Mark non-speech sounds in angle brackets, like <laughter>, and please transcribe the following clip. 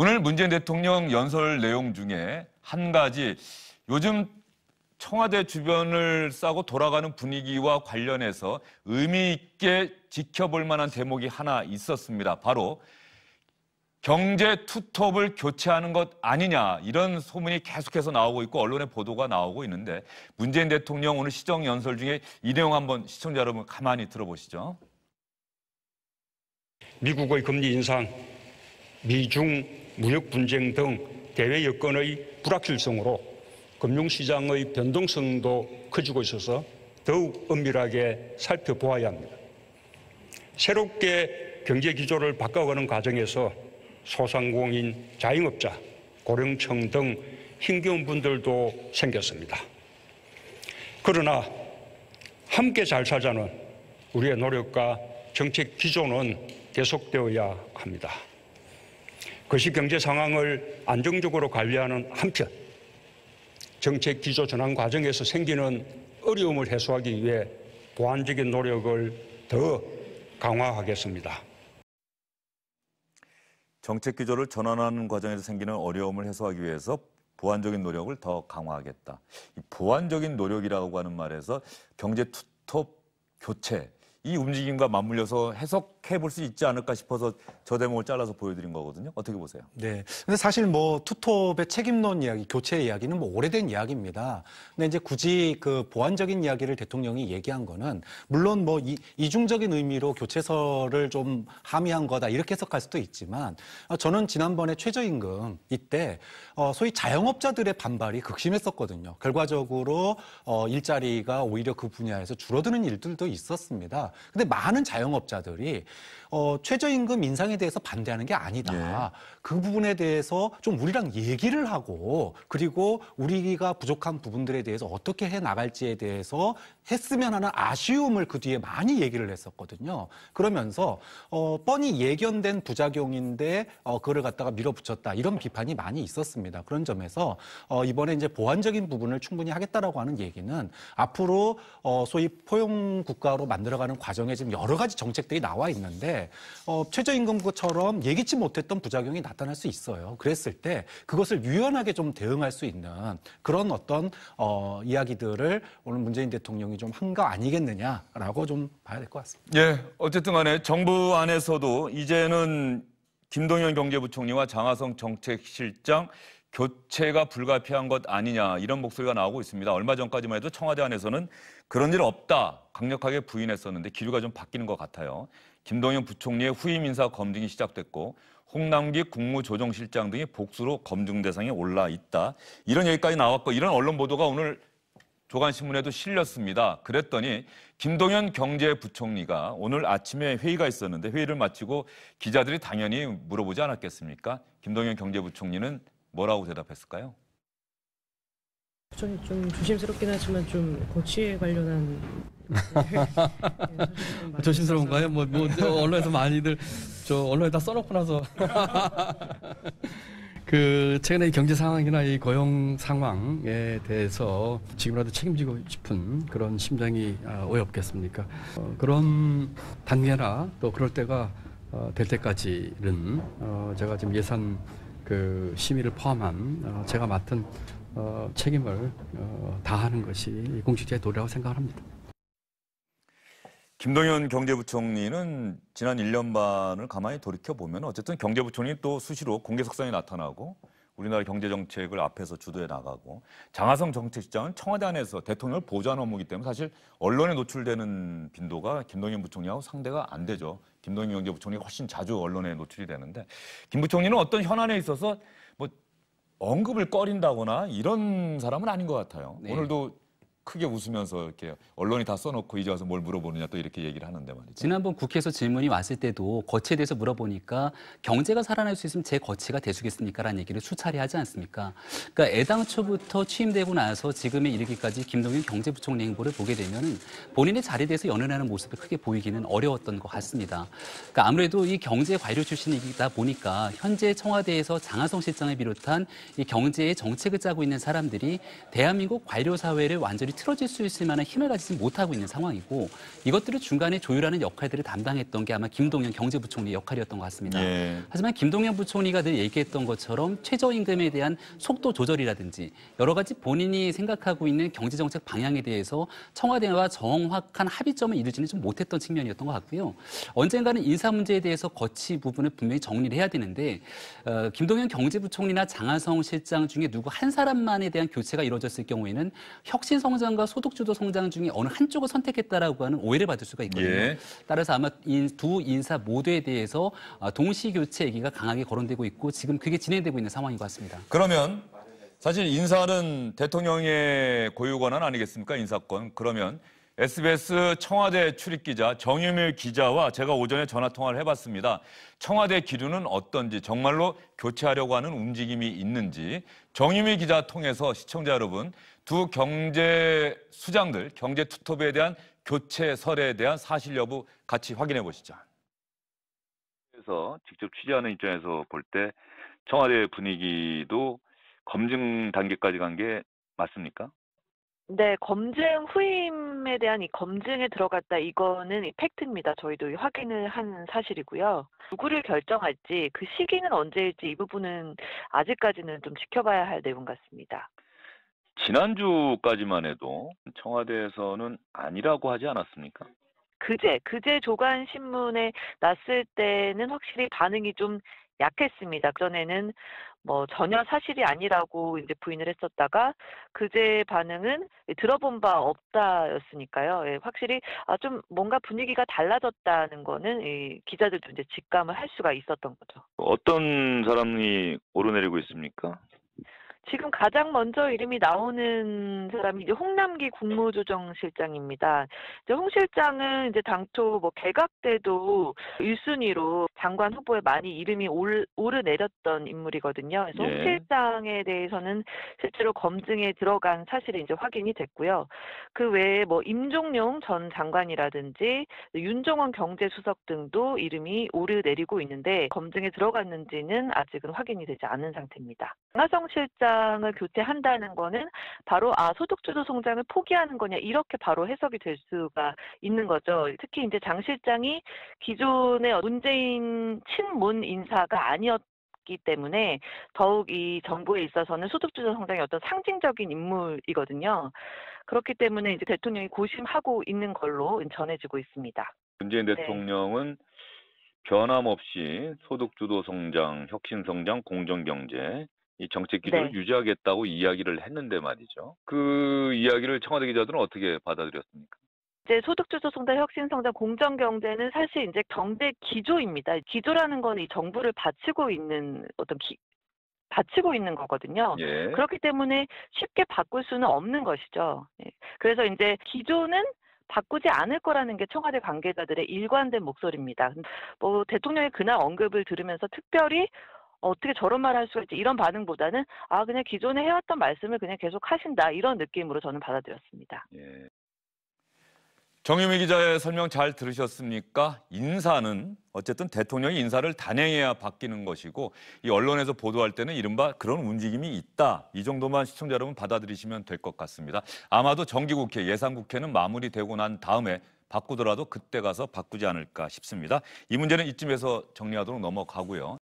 오늘 문재인 대통령 연설 내용 중에 한 가지 요즘 청와대 주변을 싸고 돌아가는 분위기와 관련해서 의미 있게 지켜볼 만한 대목이 하나 있었습니다. 바로 경제 투톱을 교체하는 것 아니냐 이런 소문이 계속해서 나오고 있고 언론의 보도가 나오고 있는데 문재인 대통령 오늘 시정 연설 중에 이 내용 한번 시청자 여러분 가만히 들어보시죠. 미국의 금리 인상, 미중 무역 분쟁 등 대외 여건의 불확실성으로 금융시장의 변동성도 커지고 있어서 더욱 엄밀하게 살펴보아야 합니다. 새롭게 경제 기조를 바꿔가는 과정에서 소상공인, 자영업자, 고령층 등 힘겨운 분들도 생겼습니다. 그러나 함께 잘 살자는 우리의 노력과 정책 기조는 계속되어야 합니다. 그것이 경제 상황을 안정적으로 관리하는 한편 정책 기조 전환 과정에서 생기는 어려움을 해소하기 위해 보완적인 노력을 더 강화하겠습니다. 정책 기조를 전환하는 과정에서 생기는 어려움을 해소하기 위해서 보완적인 노력을 더 강화하겠다. 이 보완적인 노력이라고 하는 말에서 경제 투톱 교체 이 움직임과 맞물려서 해석해 볼 수 있지 않을까 싶어서 저 대목을 잘라서 보여드린 거거든요. 어떻게 보세요? 네. 근데 사실 뭐 투톱의 책임론 이야기, 교체 이야기는 뭐 오래된 이야기입니다. 근데 이제 굳이 그 보완적인 이야기를 대통령이 얘기한 거는 물론 뭐 이, 이중적인 의미로 교체설을 좀 함의한 거다 이렇게 해석할 수도 있지만 어, 저는 지난번에 최저임금 이때 어, 소위 자영업자들의 반발이 극심했었거든요. 결과적으로 어, 일자리가 오히려 그 분야에서 줄어드는 일들도 있었습니다. 근데 많은 자영업자들이 어, 최저임금 인상에 대해서 반대하는 게 아니다. 네. 그 부분에 대해서 좀 우리랑 얘기를 하고 그리고 우리가 부족한 부분들에 대해서 어떻게 해 나갈지에 대해서 했으면 하는 아쉬움을 그 뒤에 많이 얘기를 했었거든요. 그러면서 어, 뻔히 예견된 부작용인데 어, 그를 갖다가 밀어붙였다 이런 비판이 많이 있었습니다. 그런 점에서 어, 이번에 이제 보완적인 부분을 충분히 하겠다라고 하는 얘기는 앞으로 어, 소위 포용 국가로 만들어가는 과정에 지금 여러 가지 정책들이 나와 있는데 어, 최저임금처럼 예기치 못했던 부작용이 나타날 수 있어요. 그랬을 때 그것을 유연하게 좀 대응할 수 있는 그런 어떤 어, 이야기들을 오늘 문재인 대통령이 좀한거 아니겠느냐라고 좀 봐야 될 것 같습니다. 예, 어쨌든 간에 정부 안에서도 이제는 김동연 경제부총리와 장하성 정책실장 교체가 불가피한 것 아니냐 이런 목소리가 나오고 있습니다. 얼마 전까지만 해도 청와대 안에서는 그런 일 없다 강력하게 부인했었는데 기류가 좀 바뀌는 것 같아요. 김동연 부총리의 후임 인사 검증이 시작됐고 홍남기 국무조정실장 등이 복수로 검증 대상에 올라 있다. 이런 얘기까지 나왔고 이런 언론 보도가 오늘 조간신문에도 실렸습니다. 그랬더니 김동연 경제부총리가 오늘 아침에 회의가 있었는데 회의를 마치고 기자들이 당연히 물어보지 않았겠습니까? 김동연 경제부총리는 뭐라고 대답했을까요? 좀, 좀 조심스럽긴 하지만 좀 고치에 관련한 네, <laughs> 조심스러운가요? 뭐, 뭐 언론에서 많이들 저 언론에다 써놓고 나서 <laughs> 그 최근에 경제 상황이나 이 고용 상황에 대해서 지금이라도 책임지고 싶은 그런 심정이 어이없겠습니까? 아, 어, 그런 단계나 또 그럴 때가 어, 될 때까지는 어, 제가 지금 예산 그 심의를 포함한 어, 제가 맡은 어, 책임을 어, 다하는 것이 공직자의 도리라고 생각합니다. 김동현 경제부총리는 지난 1년 반을 가만히 돌이켜 보면 어쨌든 경제부총리 또 수시로 공개석상에 나타나고 우리나라 경제 정책을 앞에서 주도해 나가고 장하성 정책실장은 청와대 안에서 대통령을 보좌하는 업무이기 때문에 사실 언론에 노출되는 빈도가 김동현 부총리하고 상대가 안 되죠. 김동현 경제부총리가 훨씬 자주 언론에 노출이 되는데 김 부총리는 어떤 현안에 있어서 뭐 언급을 꺼린다거나 이런 사람은 아닌 것 같아요. 네. 오늘도 크게 웃으면서 이렇게 언론이 다 써놓고 이제 와서 뭘 물어보느냐 또 이렇게 얘기를 하는데 말이죠. 지난번 국회에서 질문이 왔을 때도 거치에 대해서 물어보니까 경제가 살아날 수 있으면 제 거치가 되주겠습니까라는 얘기를 수차례 하지 않습니까? 그러니까 애당초부터 취임되고 나서 지금에 이르기까지 김동연 경제부총리 행보를 보게 되면 본인의 자리에 대해서 연연하는 모습을 크게 보이기는 어려웠던 것 같습니다. 그러니까 아무래도 이 경제 관료 출신이다 보니까 현재 청와대에서 장하성 실장을 비롯한 이 경제의 정책을 짜고 있는 사람들이 대한민국 관료 사회를 완전히 틀어질 수 있을 만한 힘을 가지지 못하고 있는 상황이고 이것들을 중간에 조율하는 역할들을 담당했던 게 아마 김동연 경제부총리 역할이었던 것 같습니다. 예. 하지만 김동연 부총리가 늘 얘기했던 것처럼 최저임금에 대한 속도 조절이라든지 여러 가지 본인이 생각하고 있는 경제정책 방향에 대해서 청와대와 정확한 합의점을 이루지는 좀 못했던 측면이었던 것 같고요. 언젠가는 인사 문제에 대해서 거치 부분을 분명히 정리를 해야 되는데 어, 김동연 경제부총리나 장하성 실장 중에 누구 한 사람만에 대한 교체가 이루어졌을 경우에는 혁신 성장 성장과 소득주도 성장 중에 어느 한쪽을 선택했다라고 하는 오해를 받을 수가 있거든요. 예. 따라서 아마 두 인사 모두에 대해서 아, 동시 교체 얘기가 강하게 거론되고 있고 지금 그게 진행되고 있는 상황인 것 같습니다. 그러면 사실 인사는 대통령의 고유 권한 아니겠습니까? 인사권. 그러면 SBS 청와대 출입기자 정유밀 기자와 제가 오전에 전화 통화를 해봤습니다. 청와대 기류는 어떤지 정말로 교체하려고 하는 움직임이 있는지 정유밀 기자 통해서 시청자 여러분 두 경제 수장들 경제 투톱에 대한 교체설에 대한 사실 여부 같이 확인해 보시죠. 그래서 직접 취재하는 입장에서 볼 때 청와대 분위기도 검증 단계까지 간 게 맞습니까? 네, 검증 후임 보험에 대한 이 검증에 들어갔다 이거는 이 팩트입니다. 저희도 확인을 한 사실이고요. 누구를 결정할지 그 시기는 언제일지 이 부분은 아직까지는 좀 지켜봐야 할 내용 같습니다. 지난주까지만 해도 청와대에서는 아니라고 하지 않았습니까? 그제 그제 조간 신문에 났을 때는 확실히 반응이 좀 약했습니다. 그전에는 뭐 전혀 사실이 아니라고 이제 부인을 했었다가 그제 반응은 들어본 바 없다였으니까요. 예, 확실히 아, 좀 뭔가 분위기가 달라졌다는 거는 이 기자들도 이제 직감을 할 수가 있었던 거죠. 어떤 사람이 오르내리고 있습니까? 지금 가장 먼저 이름이 나오는 사람이 이제 홍남기 국무조정실장입니다. 이제 홍 실장은 이제 당초 뭐 개각 때도 1순위로 장관 후보에 많이 이름이 올, 오르내렸던 인물이거든요. 그래서 예. 홍 실장에 대해서는 실제로 검증에 들어간 사실이 이제 확인이 됐고요. 그 외에 뭐 임종용 전 장관이라든지 윤종원 경제수석 등도 이름이 오르내리고 있는데 검증에 들어갔는지는 아직은 확인이 되지 않은 상태입니다. 강성 실장 성장을 교체한다는 거는 바로 아 소득주도 성장을 포기하는 거냐 이렇게 바로 해석이 될 수가 있는 거죠. 특히 이제 장 실장이 기존의 문재인 친문 인사가 아니었 기 때문에 더욱 이 정부에 있어서는 소득주도 성장의 어떤 상징적인 인물이거든요. 그렇기 때문에 이제 대통령이 고심하고 있는 걸로 전해지고 있습니다. 문재인 네. 대통령은 네. 변함없이 소득주도 성장, 혁신 성장, 공정 경제 이 정책 기조를 네. 유지하겠다고 이야기를 했는데 말이죠. 그 이야기를 청와대 기자들은 어떻게 받아들였습니까? 이제 소득주도 성장, 혁신 성장, 공정 경제는 사실 이제 경제 기조입니다. 기조라는 건 이 정부를 바치고 있는 어떤 기, 바치고 있는 거거든요. 예. 그렇기 때문에 쉽게 바꿀 수는 없는 것이죠. 예. 그래서 이제 기조는 바꾸지 않을 거라는 게 청와대 관계자들의 일관된 목소리입니다. 뭐 대통령이 그날 언급을 들으면서 특별히 어떻게 저런 말할 수가 있지 이런 반응보다는 아 그냥 기존에 해왔던 말씀을 그냥 계속 하신다 이런 느낌으로 저는 받아들였습니다. 예. 정유미 기자의 설명 잘 들으셨습니까? 인사는 어쨌든 대통령이 인사를 단행해야 바뀌는 것이고 이 언론에서 보도할 때는 이른바 그런 움직임이 있다. 이 정도만 시청자 여러분 받아들이시면 될 것 같습니다. 아마도 정기국회, 예산국회는 마무리되고 난 다음에 바꾸더라도 그때 가서 바꾸지 않을까 싶습니다. 이 문제는 이쯤에서 정리하도록 넘어가고요.